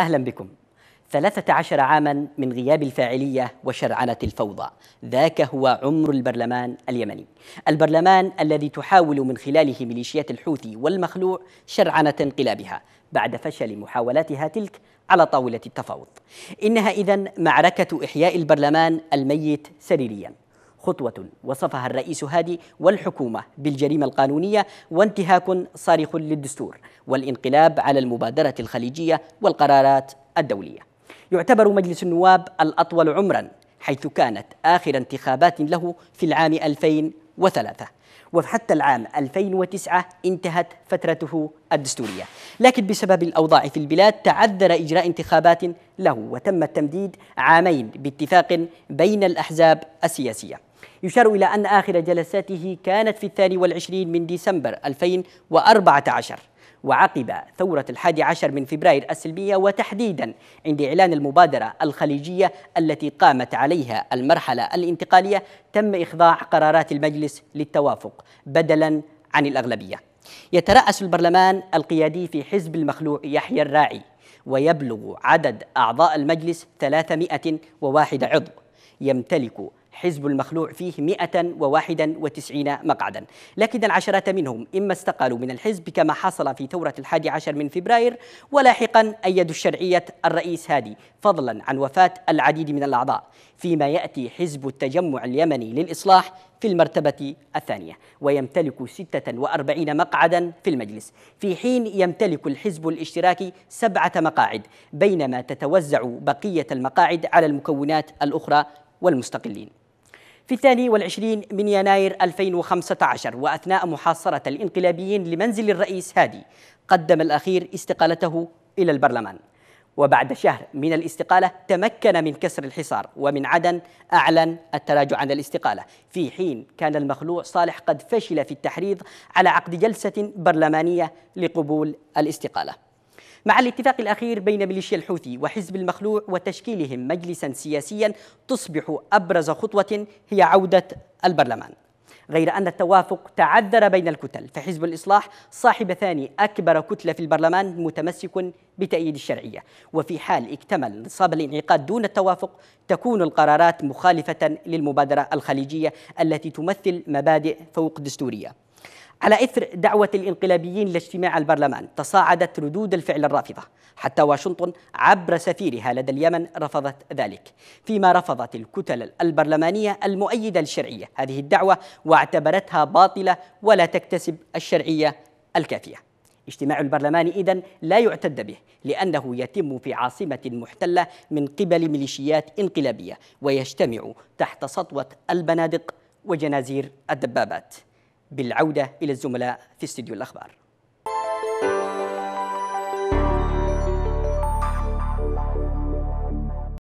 أهلا بكم 13 عاما من غياب الفاعلية وشرعنة الفوضى ذاك هو عمر البرلمان اليمني البرلمان الذي تحاول من خلاله ميليشيات الحوثي والمخلوع شرعنة انقلابها بعد فشل محاولاتها تلك على طاولة التفاوض إنها إذا معركة إحياء البرلمان الميت سريريا خطوة وصفها الرئيس هادي والحكومة بالجريمة القانونية وانتهاك صارخ للدستور والانقلاب على المبادرة الخليجية والقرارات الدولية. يعتبر مجلس النواب الأطول عمرا حيث كانت آخر انتخابات له في العام 2003 وحتى العام 2009 انتهت فترته الدستورية لكن بسبب الأوضاع في البلاد تعذر إجراء انتخابات له وتم التمديد عامين باتفاق بين الأحزاب السياسية يشار إلى أن آخر جلساته كانت في الثاني والعشرين من ديسمبر 2014 وعقب ثورة الحادي عشر من فبراير السلمية وتحديدا عند إعلان المبادرة الخليجية التي قامت عليها المرحلة الانتقالية تم إخضاع قرارات المجلس للتوافق بدلا عن الأغلبية يترأس البرلمان القيادي في حزب المخلوع يحيى الراعي ويبلغ عدد أعضاء المجلس 301 عضو يمتلك حزب المخلوع فيه 191 مقعدا لكن العشرات منهم إما استقالوا من الحزب كما حصل في ثورة الحادي عشر من فبراير ولاحقا أيدوا الشرعية الرئيس هادي فضلا عن وفاة العديد من الأعضاء فيما يأتي حزب التجمع اليمني للإصلاح في المرتبة الثانية ويمتلك 46 مقعدا في المجلس في حين يمتلك الحزب الاشتراكي سبعة مقاعد بينما تتوزع بقية المقاعد على المكونات الأخرى والمستقلين في الثاني والعشرين من يناير 2015 وأثناء محاصرة الإنقلابيين لمنزل الرئيس هادي قدم الأخير استقالته إلى البرلمان وبعد شهر من الاستقالة تمكن من كسر الحصار ومن عدن أعلن التراجع عن الاستقالة في حين كان المخلوع صالح قد فشل في التحريض على عقد جلسة برلمانية لقبول الاستقالة مع الاتفاق الأخير بين ميليشيا الحوثي وحزب المخلوع وتشكيلهم مجلسا سياسيا تصبح أبرز خطوة هي عودة البرلمان غير أن التوافق تعذر بين الكتل فحزب الإصلاح صاحب ثاني أكبر كتلة في البرلمان متمسك بتأييد الشرعية وفي حال اكتمل نصاب الانعقاد دون التوافق تكون القرارات مخالفة للمبادرة الخليجية التي تمثل مبادئ فوق دستورية على إثر دعوة الإنقلابيين لاجتماع البرلمان تصاعدت ردود الفعل الرافضة حتى واشنطن عبر سفيرها لدى اليمن رفضت ذلك فيما رفضت الكتل البرلمانية المؤيدة للشرعية هذه الدعوة واعتبرتها باطلة ولا تكتسب الشرعية الكافية اجتماع البرلمان إذا لا يعتد به لأنه يتم في عاصمة محتلة من قبل ميليشيات انقلابية ويجتمع تحت سطوة البنادق وجنازير الدبابات بالعودة إلى الزملاء في استديو الأخبار